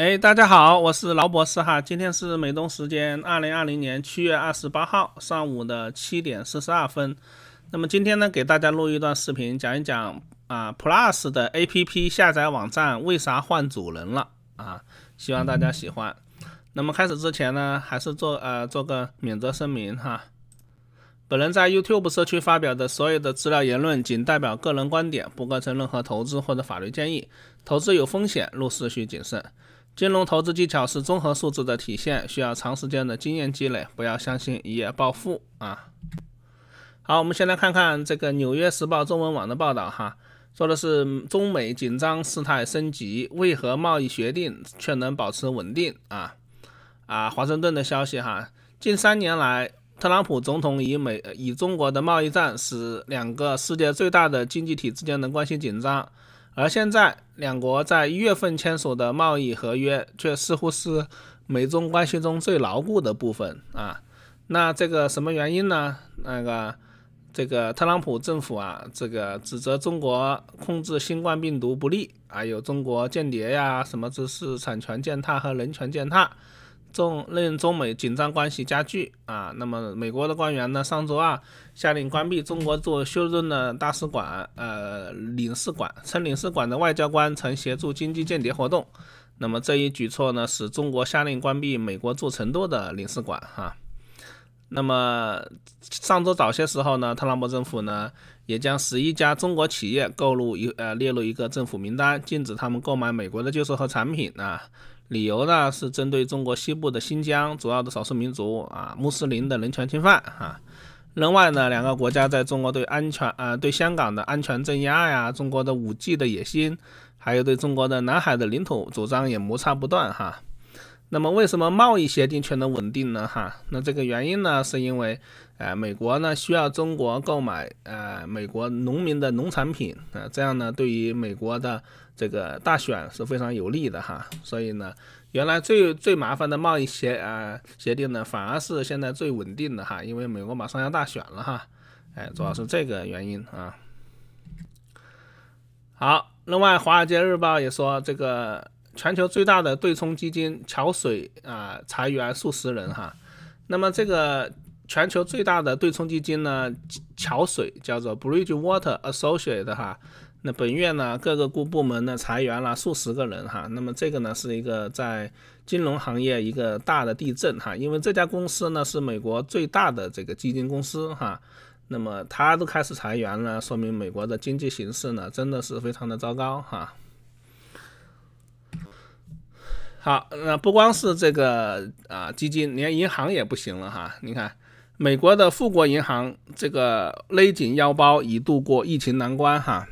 哎，大家好，我是劳博士哈。今天是美东时间二零二零年七月二十八号上午的七点四十二分。那么今天呢，给大家录一段视频，讲一讲啊，Plus 的 APP 下载网站为啥换主人了啊？希望大家喜欢。那么开始之前呢，还是做呃做个免责声明哈。本人在 YouTube 社区发表的所有的资料言论，仅代表个人观点，不构成任何投资或者法律建议。投资有风险，入市需谨慎。金融投资技巧是综合素质的体现，需要长时间的经验积累。不要相信一夜暴富啊！好，我们先来看看这个《纽约时报》中文网的报道哈，说的是中美紧张事态升级，为何贸易协定却能保持稳定啊？啊，华盛顿的消息哈，近三年来，特朗普总统以美以中国的贸易战使两个世界最大的经济体之间的关系紧张。而现在，两国在一月份签署的贸易合约，却似乎是美中关系中最牢固的部分啊。那这个什么原因呢？那个，这个特朗普政府啊，这个指责中国控制新冠病毒不利，啊，有中国间谍呀，什么知识产权践踏和人权践踏。中任中美紧张关系加剧啊，那么美国的官员呢，上周二下令关闭中国驻休顿的大使馆，呃领事馆，称领事馆的外交官曾协助经济间谍活动。那么这一举措呢，使中国下令关闭美国驻成都的领事馆。哈，那么上周早些时候呢，特朗普政府呢，也将十一家中国企业购入一呃列入一个政府名单，禁止他们购买美国的旧事和产品啊。理由呢是针对中国西部的新疆主要的少数民族啊穆斯林的人权侵犯啊，另外呢两个国家在中国对安全呃对香港的安全镇压呀，中国的五 G 的野心，还有对中国的南海的领土主张也摩擦不断哈。那么为什么贸易协定却能稳定呢？哈，那这个原因呢，是因为，呃，美国呢需要中国购买，呃，美国农民的农产品，啊，这样呢对于美国的这个大选是非常有利的，哈，所以呢，原来最最麻烦的贸易协啊协定呢，反而是现在最稳定的哈，因为美国马上要大选了哈，哎，主要是这个原因啊。好，另外《华尔街日报》也说这个。全球最大的对冲基金桥水啊裁员数十人哈，那么这个全球最大的对冲基金呢桥水叫做 Bridge Water a s s o c i a t e 哈，那本月呢各个部部门呢裁员了数十个人哈，那么这个呢是一个在金融行业一个大的地震哈，因为这家公司呢是美国最大的这个基金公司哈，那么它都开始裁员了，说明美国的经济形势呢真的是非常的糟糕哈。好，那不光是这个啊，基金，连银行也不行了哈。你看，美国的富国银行这个勒紧腰包以度过疫情难关哈。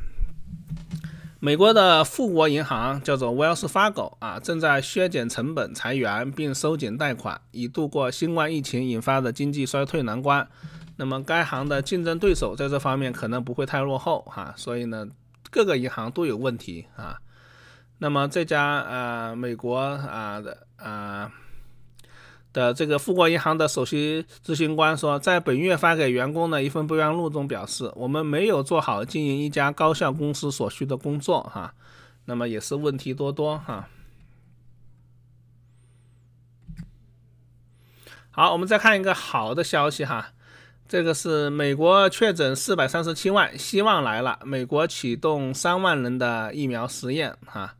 美国的富国银行叫做 Wells Fargo 啊，正在削减成本、裁员并收紧贷款以度过新冠疫情引发的经济衰退难关。那么，该行的竞争对手在这方面可能不会太落后哈。所以呢，各个银行都有问题啊。那么这家呃美国啊的啊的这个富国银行的首席执行官说，在本月发给员工的一份备忘录中表示，我们没有做好经营一家高效公司所需的工作哈。那么也是问题多多哈。好，我们再看一个好的消息哈，这个是美国确诊四百三十七万，希望来了，美国启动三万人的疫苗实验哈。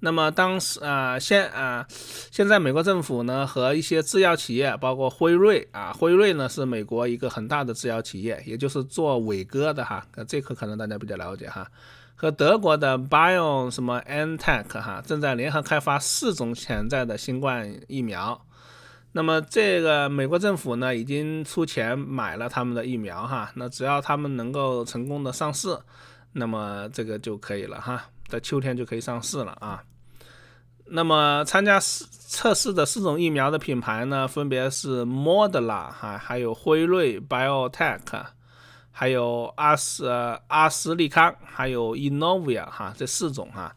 那么当时啊，现啊，现在美国政府呢和一些制药企业，包括辉瑞啊，辉瑞呢是美国一个很大的制药企业，也就是做伟哥的哈，那这个可能大家比较了解哈。和德国的 Bio 什么 Antec 哈，正在联合开发四种潜在的新冠疫苗。那么这个美国政府呢已经出钱买了他们的疫苗哈，那只要他们能够成功的上市，那么这个就可以了哈。在秋天就可以上市了啊！那么参加试测试的四种疫苗的品牌呢，分别是 m o d e l a 哈，还有辉瑞 b i o t e c h 还有阿斯阿斯利康，还有 Inovia 哈，这四种哈。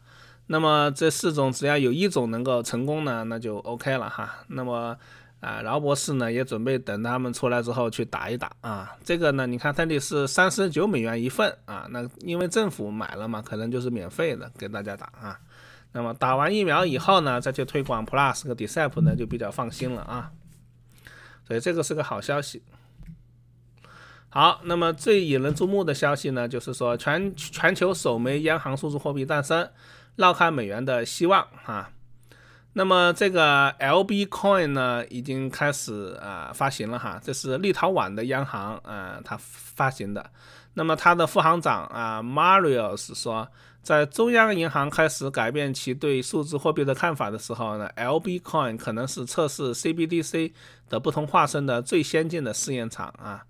那么这四种只要有一种能够成功呢，那就 OK 了哈。那么。啊，劳博士呢也准备等他们出来之后去打一打啊。这个呢，你看这里是三十九美元一份啊，那因为政府买了嘛，可能就是免费的给大家打啊。那么打完疫苗以后呢，再去推广 Plus 和 d e c e p 呢，就比较放心了啊。所以这个是个好消息。好，那么最引人注目的消息呢，就是说全全球首枚央行数字货币诞生，绕开美元的希望啊。那么这个 LBCoin 呢，已经开始啊发行了哈，这是立陶宛的央行啊，它发行的。那么它的副行长啊，Marius 说，在中央银行开始改变其对数字货币的看法的时候呢，LBCoin 可能是测试 CBDC 的不同化身的最先进的试验场啊。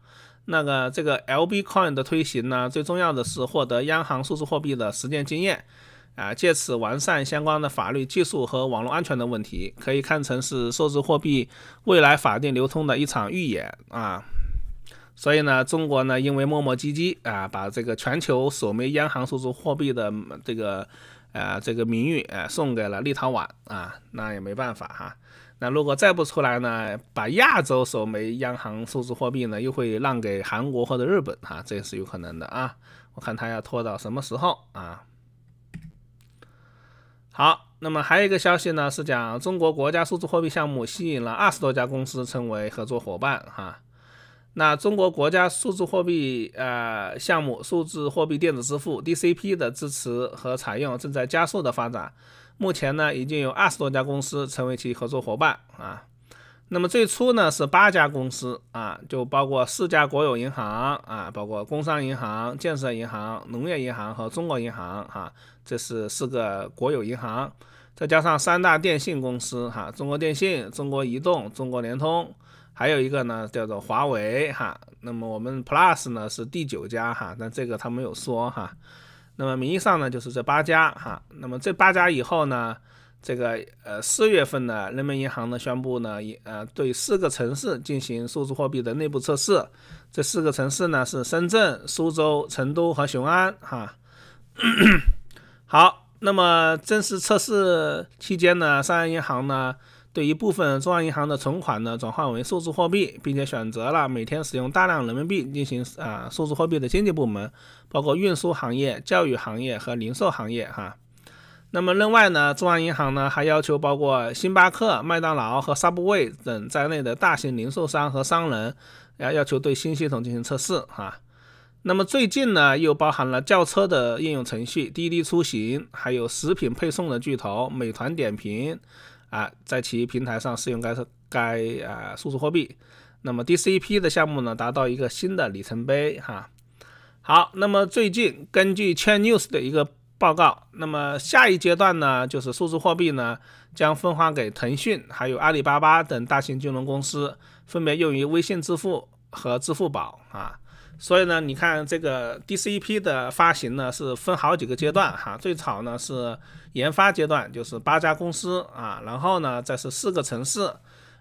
那个这个 LBCoin 的推行呢，最重要的是获得央行数字货币的实践经验。啊，借此完善相关的法律、技术和网络安全的问题，可以看成是数字货币未来法定流通的一场预演啊。所以呢，中国呢因为磨磨唧唧啊，把这个全球首枚央行数字货币的这个呃这个名誉啊，送给了立陶宛啊，那也没办法哈。那如果再不出来呢，把亚洲首枚央行数字货币呢又会让给韩国或者日本啊，这也是有可能的啊。我看他要拖到什么时候啊？好，那么还有一个消息呢，是讲中国国家数字货币项目吸引了二十多家公司成为合作伙伴哈。那中国国家数字货币呃项目，数字货币电子支付 DCP 的支持和采用正在加速的发展，目前呢已经有二十多家公司成为其合作伙伴啊。那么最初呢是八家公司啊，就包括四家国有银行啊，包括工商银行、建设银行、农业银行和中国银行哈，这是四个国有银行，再加上三大电信公司哈，中国电信、中国移动、中国联通，还有一个呢叫做华为哈。那么我们 Plus 呢是第九家哈，但这个他没有说哈。那么名义上呢就是这八家哈。那么这八家以后呢？这个呃，四月份呢，人民银行呢宣布呢，也呃对四个城市进行数字货币的内部测试。这四个城市呢是深圳、苏州、成都和雄安，哈。好，那么正式测试期间呢，商业银行呢，对一部分中央银行的存款呢，转换为数字货币，并且选择了每天使用大量人民币进行啊数字货币的经济部门，包括运输行业、教育行业和零售行业，哈。那么另外呢，中央银行呢还要求包括星巴克、麦当劳和 Subway 等在内的大型零售商和商人，啊要求对新系统进行测试哈。那么最近呢，又包含了轿车的应用程序滴滴出行，还有食品配送的巨头美团点评，啊在其平台上试用该该啊数字货币。那么 DCP 的项目呢，达到一个新的里程碑哈。好，那么最近根据 Chain News 的一个。报告。那么下一阶段呢，就是数字货币呢将分发给腾讯、还有阿里巴巴等大型金融公司，分别用于微信支付和支付宝啊。所以呢，你看这个 DCP 的发行呢是分好几个阶段哈，最早呢是研发阶段，就是八家公司啊，然后呢再是四个城市，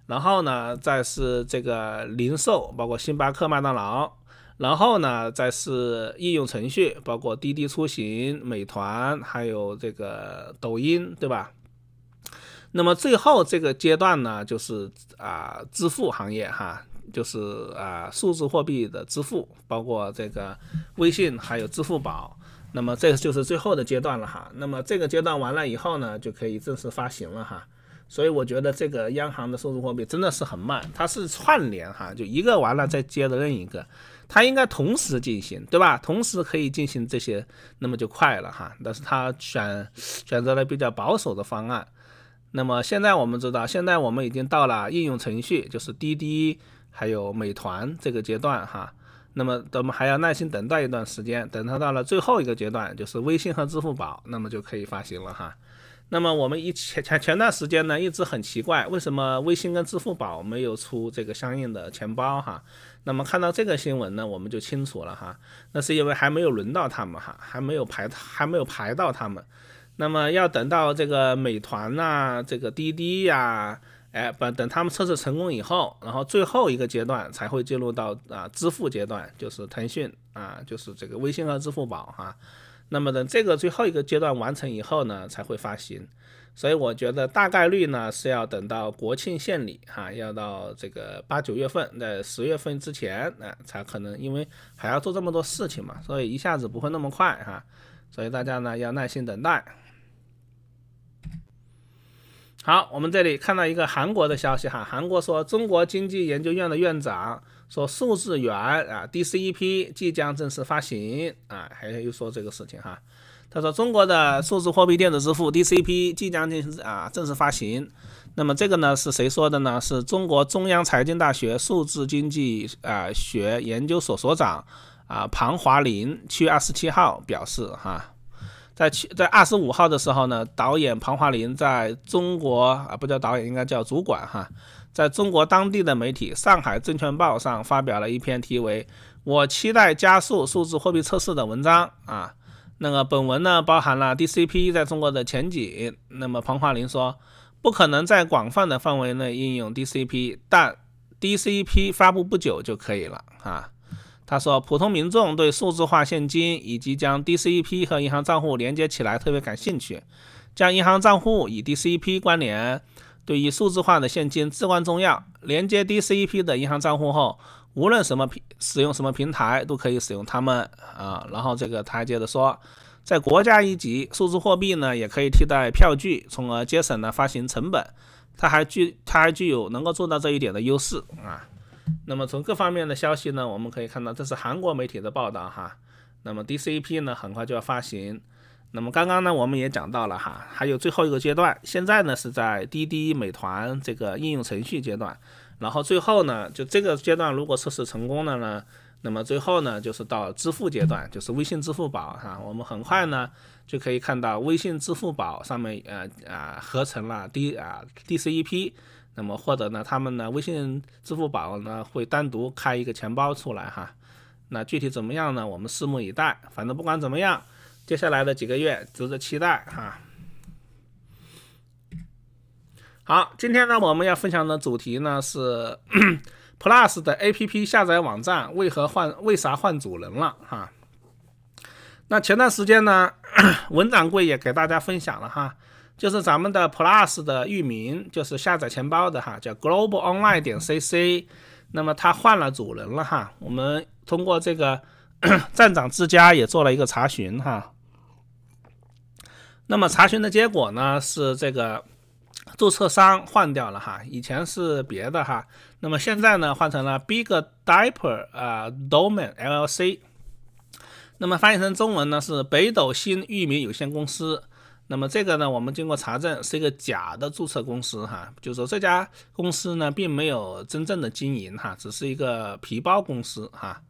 然后呢再是这个零售，包括星巴克、麦当劳。然后呢，再是应用程序，包括滴滴出行、美团，还有这个抖音，对吧？那么最后这个阶段呢，就是啊，支付行业哈，就是啊，数字货币的支付，包括这个微信还有支付宝。那么这个就是最后的阶段了哈。那么这个阶段完了以后呢，就可以正式发行了哈。所以我觉得这个央行的数字货币真的是很慢，它是串联哈，就一个完了再接着另一个。它应该同时进行，对吧？同时可以进行这些，那么就快了哈。但是它选选择了比较保守的方案。那么现在我们知道，现在我们已经到了应用程序，就是滴滴还有美团这个阶段哈。那么咱们还要耐心等待一段时间，等它到了最后一个阶段，就是微信和支付宝，那么就可以发行了哈。那么我们一前前前段时间呢，一直很奇怪，为什么微信跟支付宝没有出这个相应的钱包哈？那么看到这个新闻呢，我们就清楚了哈，那是因为还没有轮到他们哈，还没有排还没有排到他们，那么要等到这个美团呐，这个滴滴呀，哎不等他们测试成功以后，然后最后一个阶段才会进入到啊支付阶段，就是腾讯啊，就是这个微信和支付宝哈，那么等这个最后一个阶段完成以后呢，才会发行。所以我觉得大概率呢是要等到国庆献礼哈，要到这个八九月份，在十月份之前啊，才可能，因为还要做这么多事情嘛，所以一下子不会那么快哈，所以大家呢要耐心等待。好，我们这里看到一个韩国的消息哈，韩国说中国经济研究院的院长说数字元啊，DCEP 即将正式发行啊，还有说这个事情哈。他说：“中国的数字货币电子支付 （DCP） 即将进行啊正式发行。”那么这个呢是谁说的呢？是中国中央财经大学数字经济啊学研究所所长啊庞华林七月二十七号表示哈，在七在二十五号的时候呢，导演庞华林在中国啊不叫导演应该叫主管哈，在中国当地的媒体《上海证券报》上发表了一篇题为《我期待加速数字货币测试》的文章啊。那么，本文呢包含了 DCP 在中国的前景。那么，彭华林说，不可能在广泛的范围内应用 DCP，但 DCP 发布不久就可以了啊。他说，普通民众对数字化现金以及将 DCP 和银行账户连接起来特别感兴趣。将银行账户与 DCP 关联对于数字化的现金至关重要。连接 DCP 的银行账户后。无论什么平使用什么平台都可以使用它们啊，然后这个他还接着说，在国家一级数字货币呢，也可以替代票据，从而节省了发行成本。它还具它还具有能够做到这一点的优势啊。那么从各方面的消息呢，我们可以看到，这是韩国媒体的报道哈。那么 D C P 呢，很快就要发行。那么刚刚呢，我们也讲到了哈，还有最后一个阶段，现在呢是在滴滴、美团这个应用程序阶段。然后最后呢，就这个阶段如果测试成功了呢，那么最后呢就是到支付阶段，就是微信支付宝哈，我们很快呢就可以看到微信支付宝上面呃啊合成了 D 啊 DCEP，那么或者呢他们呢，微信支付宝呢会单独开一个钱包出来哈，那具体怎么样呢？我们拭目以待，反正不管怎么样，接下来的几个月值得期待哈。好，今天呢，我们要分享的主题呢是 Plus 的 A P P 下载网站为何换、为啥换主人了哈？那前段时间呢，文掌柜也给大家分享了哈，就是咱们的 Plus 的域名，就是下载钱包的哈，叫 Global Online 点 C C，那么它换了主人了哈。我们通过这个 站长之家也做了一个查询哈，那么查询的结果呢是这个。注册商换掉了哈，以前是别的哈，那么现在呢，换成了 Big d i a p e r 啊 Domain LLC，那么翻译成中文呢是北斗星域名有限公司。那么这个呢，我们经过查证是一个假的注册公司哈，就说这家公司呢并没有真正的经营哈，只是一个皮包公司哈。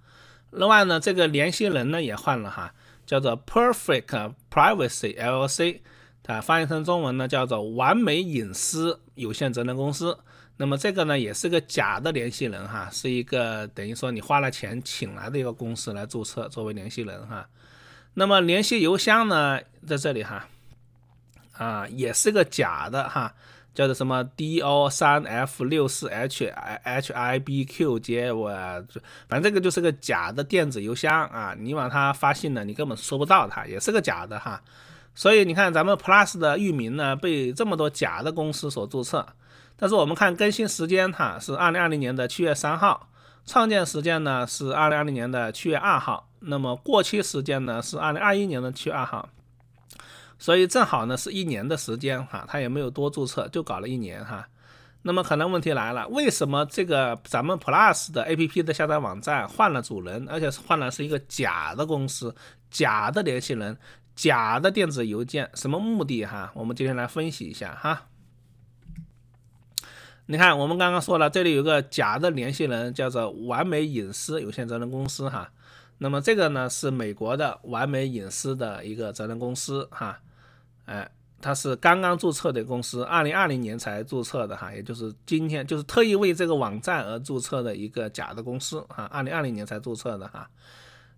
另外呢，这个联系人呢也换了哈，叫做 Perfect Privacy LLC。它翻译成中文呢，叫做完美隐私有限责任公司。那么这个呢，也是个假的联系人哈，是一个等于说你花了钱请来的一个公司来注册作为联系人哈。那么联系邮箱呢，在这里哈，啊，也是个假的哈，叫做什么 d o 三 f 六四 h i h i b q j 我，反正这个就是个假的电子邮箱啊，你往他发信呢，你根本收不到它，也是个假的哈。所以你看，咱们 Plus 的域名呢被这么多假的公司所注册，但是我们看更新时间，哈是二零二零年的七月三号，创建时间呢是二零二零年的七月二号，那么过期时间呢是二零二一年的七月二号，所以正好呢是一年的时间，哈，它也没有多注册，就搞了一年哈。那么可能问题来了，为什么这个咱们 Plus 的 A P P 的下载网站换了主人，而且换了是一个假的公司，假的联系人？假的电子邮件什么目的？哈，我们今天来分析一下哈。你看，我们刚刚说了，这里有个假的联系人叫做完美隐私有限责任公司哈。那么这个呢是美国的完美隐私的一个责任公司哈。哎，它是刚刚注册的公司，二零二零年才注册的哈，也就是今天就是特意为这个网站而注册的一个假的公司哈，二零二零年才注册的哈。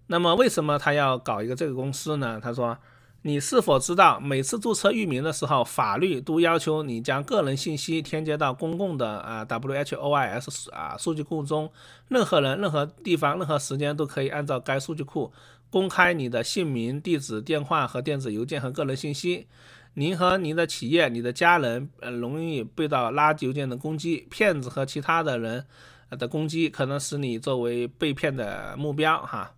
那么为什么他要搞一个这个公司呢？他说。你是否知道，每次注册域名的时候，法律都要求你将个人信息添加到公共的啊 WHOIS 啊数据库中，任何人、任何地方、任何时间都可以按照该数据库公开你的姓名、地址、电话和电子邮件和个人信息。您和您的企业、你的家人呃，容易被到垃圾邮件的攻击、骗子和其他的人的攻击，可能使你作为被骗的目标哈。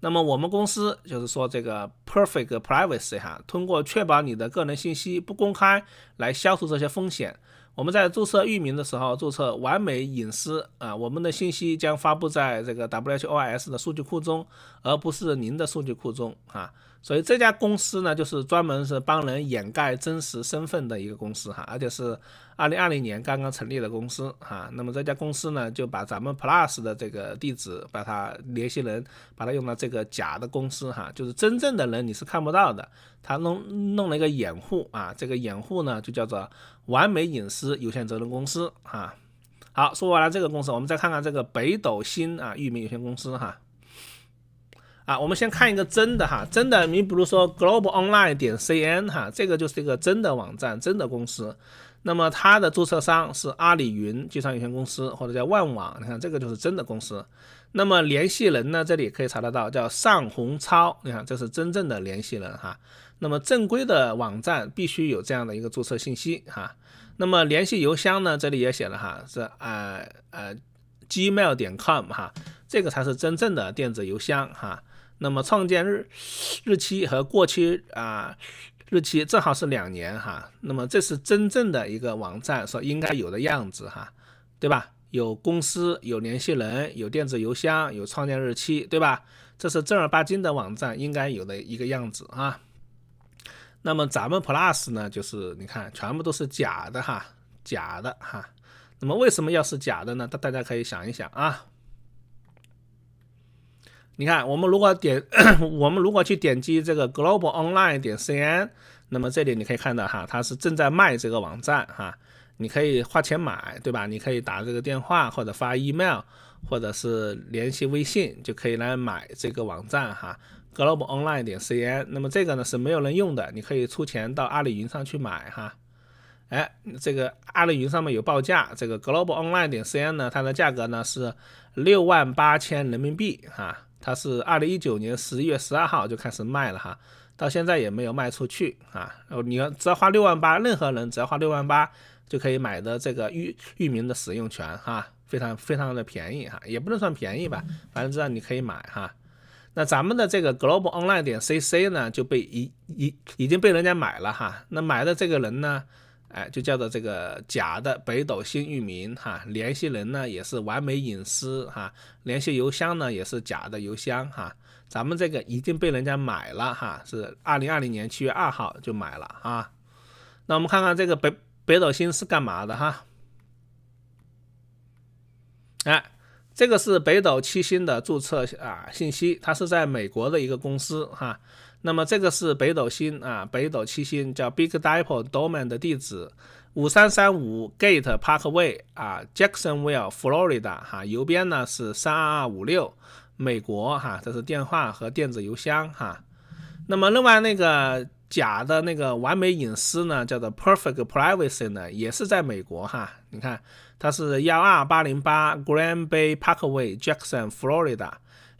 那么我们公司就是说，这个 Perfect Privacy 哈，通过确保你的个人信息不公开来消除这些风险。我们在注册域名的时候，注册完美隐私啊，我们的信息将发布在这个 WHOIS 的数据库中，而不是您的数据库中啊。所以这家公司呢，就是专门是帮人掩盖真实身份的一个公司哈，而且是二零二零年刚刚成立的公司哈。那么这家公司呢，就把咱们 plus 的这个地址，把它联系人，把它用到这个假的公司哈，就是真正的人你是看不到的，他弄弄了一个掩护啊，这个掩护呢就叫做完美隐私有限责任公司啊。好，说完了这个公司，我们再看看这个北斗星啊域名有限公司哈。啊，我们先看一个真的哈，真的，你比如说 g l o b a l o n l i n e 点 cn 哈，这个就是一个真的网站，真的公司。那么它的注册商是阿里云计算有限公司或者叫万网，你看这个就是真的公司。那么联系人呢，这里可以查得到，叫尚洪超，你看这是真正的联系人哈。那么正规的网站必须有这样的一个注册信息哈。那么联系邮箱呢，这里也写了哈，是呃呃 gmail 点 com 哈，这个才是真正的电子邮箱哈。那么创建日日期和过期啊日期正好是两年哈，那么这是真正的一个网站所应该有的样子哈，对吧？有公司，有联系人，有电子邮箱，有创建日期，对吧？这是正儿八经的网站应该有的一个样子啊。那么咱们 Plus 呢，就是你看全部都是假的哈，假的哈。那么为什么要是假的呢？大大家可以想一想啊。你看，我们如果点，我们如果去点击这个 global online 点 cn，那么这里你可以看到哈，它是正在卖这个网站哈，你可以花钱买，对吧？你可以打这个电话，或者发 email，或者是联系微信，就可以来买这个网站哈。global online 点 cn，那么这个呢是没有人用的，你可以出钱到阿里云上去买哈。哎，这个阿里云上面有报价，这个 global online 点 cn 呢，它的价格呢是六万八千人民币哈。它是二零一九年十一月十二号就开始卖了哈，到现在也没有卖出去啊。哦，你要只要花六万八，任何人只要花六万八就可以买的这个域域名的使用权哈，非常非常的便宜哈，也不能算便宜吧，反正这样你可以买哈。那咱们的这个 globalonline 点 cc 呢就被已已已经被人家买了哈，那买的这个人呢？哎，就叫做这个假的北斗星域名哈，联系人呢也是完美隐私哈，联系邮箱呢也是假的邮箱哈，咱们这个已经被人家买了哈，是二零二零年七月二号就买了啊。那我们看看这个北北斗星是干嘛的哈？哎，这个是北斗七星的注册啊信息，它是在美国的一个公司哈。那么这个是北斗星啊，北斗七星叫 Big Dipper Domain 的地址，五三三五 Gate Parkway 啊，Jacksonville，Florida 哈，邮编呢是三二二五六，美国哈，这是电话和电子邮箱哈。那么另外那个假的那个完美隐私呢，叫做 Perfect Privacy 呢，也是在美国哈，你看它是幺二八零八 Grand Bay Parkway，Jackson，Florida。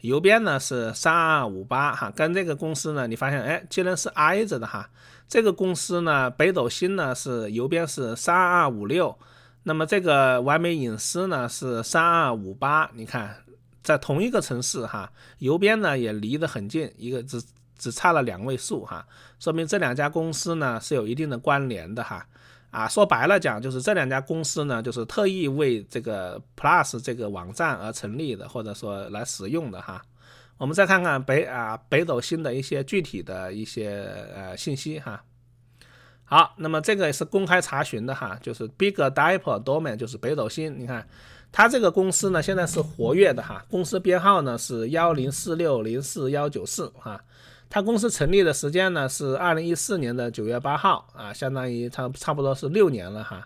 邮编呢是三二五八哈，跟这个公司呢，你发现哎，竟然是挨着的哈。这个公司呢，北斗星呢是邮编是三二五六，那么这个完美隐私呢是三二五八，你看在同一个城市哈，邮编呢也离得很近，一个只只差了两位数哈，说明这两家公司呢是有一定的关联的哈。啊，说白了讲，就是这两家公司呢，就是特意为这个 Plus 这个网站而成立的，或者说来使用的哈。我们再看看北啊北斗星的一些具体的一些呃信息哈。好，那么这个也是公开查询的哈，就是 b i g d i p e r Domain，就是北斗星。你看，它这个公司呢，现在是活跃的哈，公司编号呢是幺零四六零四幺九四哈。他公司成立的时间呢是二零一四年的九月八号啊，相当于差差不多是六年了哈，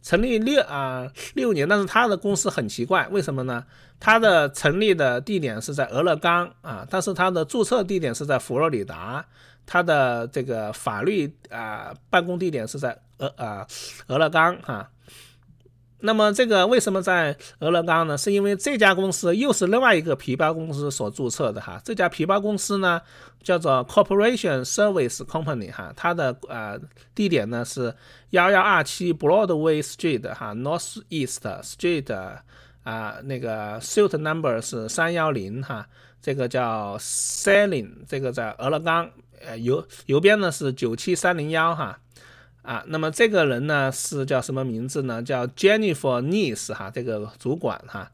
成立六啊六年，但是他的公司很奇怪，为什么呢？他的成立的地点是在俄勒冈啊，但是他的注册地点是在佛罗里达，他的这个法律啊办公地点是在俄啊俄勒冈哈。那么这个为什么在俄勒冈呢？是因为这家公司又是另外一个皮包公司所注册的哈。这家皮包公司呢叫做 Corporation Service Company 哈，它的呃地点呢是幺幺二七 Broadway Street 哈，North East Street 啊，那个 s u i t Number 是三幺零哈。这个叫 Selling，这个在俄勒冈，呃邮邮编呢是九七三零幺哈。啊，那么这个人呢是叫什么名字呢？叫 Jennifer Nees 哈，这个主管哈，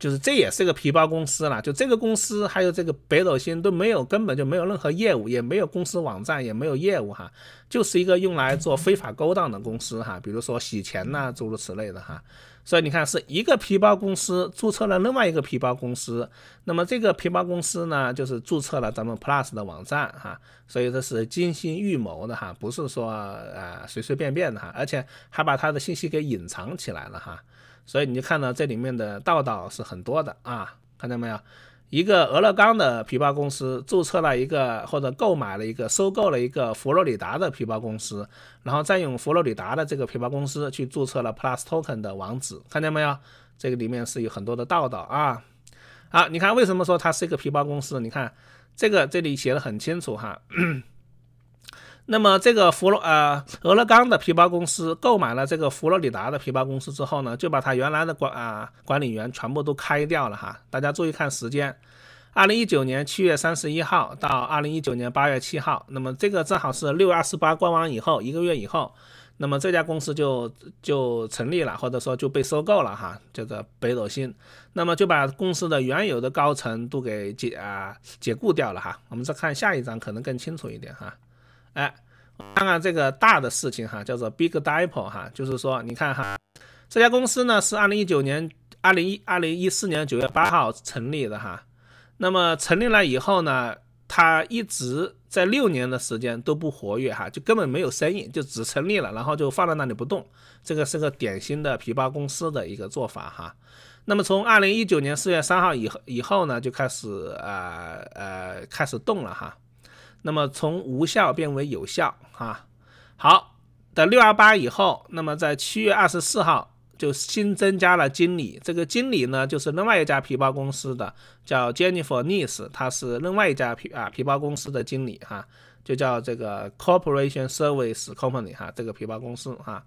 就是这也是个皮包公司啦，就这个公司还有这个北斗星都没有，根本就没有任何业务，也没有公司网站，也没有业务哈，就是一个用来做非法勾当的公司哈，比如说洗钱呐，诸如此类的哈。所以你看，是一个皮包公司注册了另外一个皮包公司，那么这个皮包公司呢，就是注册了咱们 Plus 的网站哈，所以这是精心预谋的哈，不是说呃随随便便的哈，而且还把它的信息给隐藏起来了哈，所以你就看到这里面的道道是很多的啊，看到没有？一个俄勒冈的皮包公司注册了一个，或者购买了一个，收购了一个佛罗里达的皮包公司，然后再用佛罗里达的这个皮包公司去注册了 Plus Token 的网址，看见没有？这个里面是有很多的道道啊！好，你看为什么说它是一个皮包公司？你看这个这里写的很清楚哈。那么这个佛罗呃俄勒冈的皮包公司购买了这个佛罗里达的皮包公司之后呢，就把他原来的管啊管理员全部都开掉了哈。大家注意看时间，二零一九年七月三十一号到二零一九年八月七号，那么这个正好是六月二十八官网以后一个月以后，那么这家公司就就成立了或者说就被收购了哈，叫做北斗星，那么就把公司的原有的高层都给解啊解雇掉了哈。我们再看下一张，可能更清楚一点哈。哎，我看看这个大的事情哈，叫做 Big Dipper 哈，就是说你看哈，这家公司呢是二零一九年二零一二零一四年九月八号成立的哈，那么成立了以后呢，它一直在六年的时间都不活跃哈，就根本没有生意，就只成立了，然后就放在那里不动，这个是个典型的皮包公司的一个做法哈。那么从二零一九年四月三号以后以后呢，就开始啊呃开始动了哈。那么从无效变为有效啊，好的，六二八以后，那么在七月二十四号就新增加了经理，这个经理呢就是另外一家皮包公司的，叫 Jennifer n i c s e 她是另外一家皮啊皮包公司的经理哈，就叫这个 Corporation Service Company 哈，这个皮包公司哈。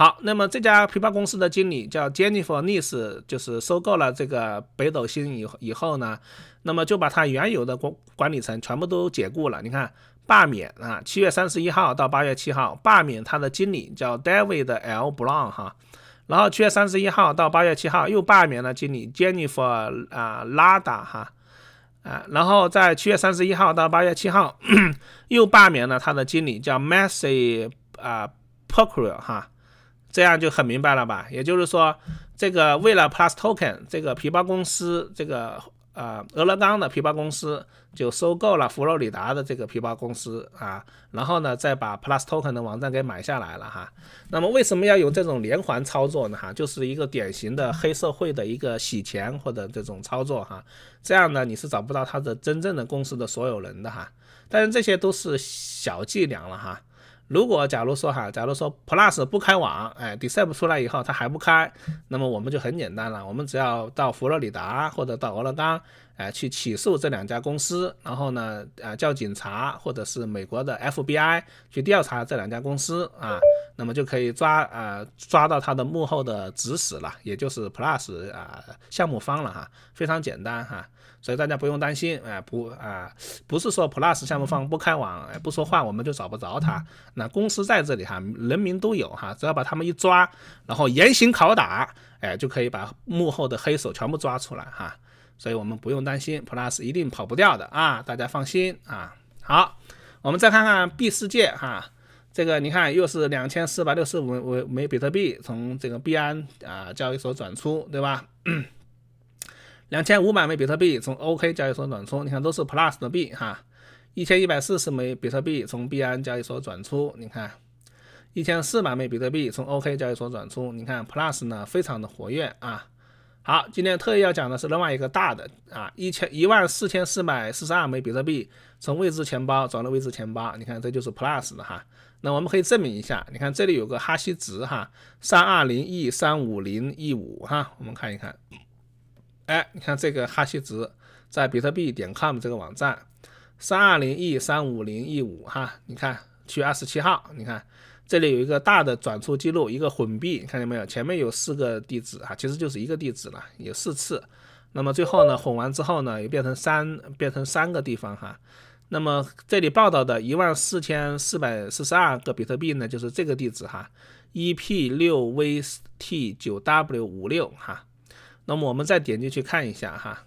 好，那么这家皮包公司的经理叫 Jennifer Nis，就是收购了这个北斗星以以后呢，那么就把他原有的管管理层全部都解雇了。你看，罢免啊，七月三十一号到八月七号，罢免他的经理叫 David L Brown 哈。然后七月三十一号到八月七号又罢免了经理 Jennifer 啊 Lada 哈啊。然后在七月三十一号到八月七号 又罢免了他的经理叫 m a s s i 啊 p o c r e 哈。这样就很明白了吧？也就是说，这个为了 Plus Token 这个皮包公司，这个呃俄勒冈的皮包公司就收购了佛罗里达的这个皮包公司啊，然后呢再把 Plus Token 的网站给买下来了哈。那么为什么要有这种连环操作呢？哈，就是一个典型的黑社会的一个洗钱或者这种操作哈。这样呢你是找不到他的真正的公司的所有人的哈。但是这些都是小伎俩了哈。如果假如说哈，假如说 Plus 不开网，哎，d i c e p t 出来以后，它还不开，那么我们就很简单了，我们只要到佛罗里达或者到俄勒冈，哎，去起诉这两家公司，然后呢，啊，叫警察或者是美国的 FBI 去调查这两家公司啊，那么就可以抓啊，抓到它的幕后的指使了，也就是 Plus 啊项目方了哈，非常简单哈。所以大家不用担心，哎，不啊，不是说 Plus 项目方不开网、不说话，我们就找不着他。那公司在这里哈，人民都有哈，只要把他们一抓，然后严刑拷打，哎，就可以把幕后的黑手全部抓出来哈。所以我们不用担心 Plus 一定跑不掉的啊，大家放心啊。好，我们再看看 B 世界哈，这个你看又是两千四百六十五枚比特币从这个币安啊交易所转出，对吧？两千五百枚比特币从 OK 交易所转出，你看都是 Plus 的币哈。一千一百四十枚比特币从币安交易所转出，你看。一千四百枚比特币从 OK 交易所转出，你看 Plus 呢非常的活跃啊。好，今天特意要讲的是另外一个大的啊，一千一万四千四百四十二枚比特币从未知钱包转到未知钱包，你看这就是 Plus 的哈。那我们可以证明一下，你看这里有个哈希值哈，三二零 E 三五零 E 五哈，我们看一看。哎，你看这个哈希值在比特币点 com 这个网站，三二零 e 三五零 e 五哈，你看七月二十七号，你看这里有一个大的转出记录，一个混币，看见没有？前面有四个地址哈，其实就是一个地址了，有四次。那么最后呢，混完之后呢，也变成三，变成三个地方哈。那么这里报道的一万四千四百四十二个比特币呢，就是这个地址哈，e p 六 v t 九 w 五六哈。那么我们再点进去看一下哈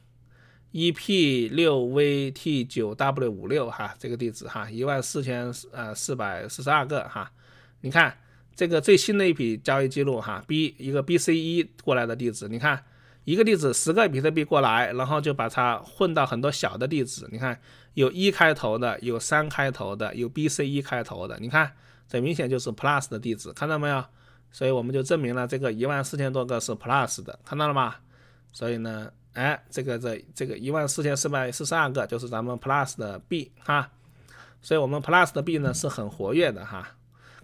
，e p 六 v t 九 w 五六哈这个地址哈，一万四千四呃四百四十二个哈，你看这个最新的一笔交易记录哈，b 一个 b c 一过来的地址，你看一个地址十个比特币过来，然后就把它混到很多小的地址，你看有一开头的，有三开头的，有 b c 一开头的，你看这明显就是 plus 的地址，看到没有？所以我们就证明了这个一万四千多个是 plus 的，看到了吗？所以呢，哎，这个这这个一万四千四百四十二个就是咱们 Plus 的币哈，所以我们 Plus 的币呢是很活跃的哈。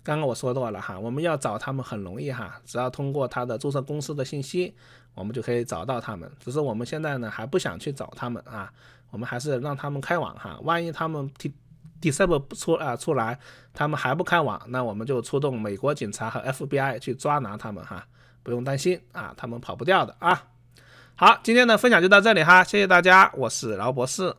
刚刚我说到了哈，我们要找他们很容易哈，只要通过他的注册公司的信息，我们就可以找到他们。只是我们现在呢还不想去找他们啊，我们还是让他们开网哈。万一他们 d e c d i s a p e 不出啊出来，他们还不开网，那我们就出动美国警察和 FBI 去抓拿他们哈，不用担心啊，他们跑不掉的啊。好，今天的分享就到这里哈，谢谢大家，我是劳博士。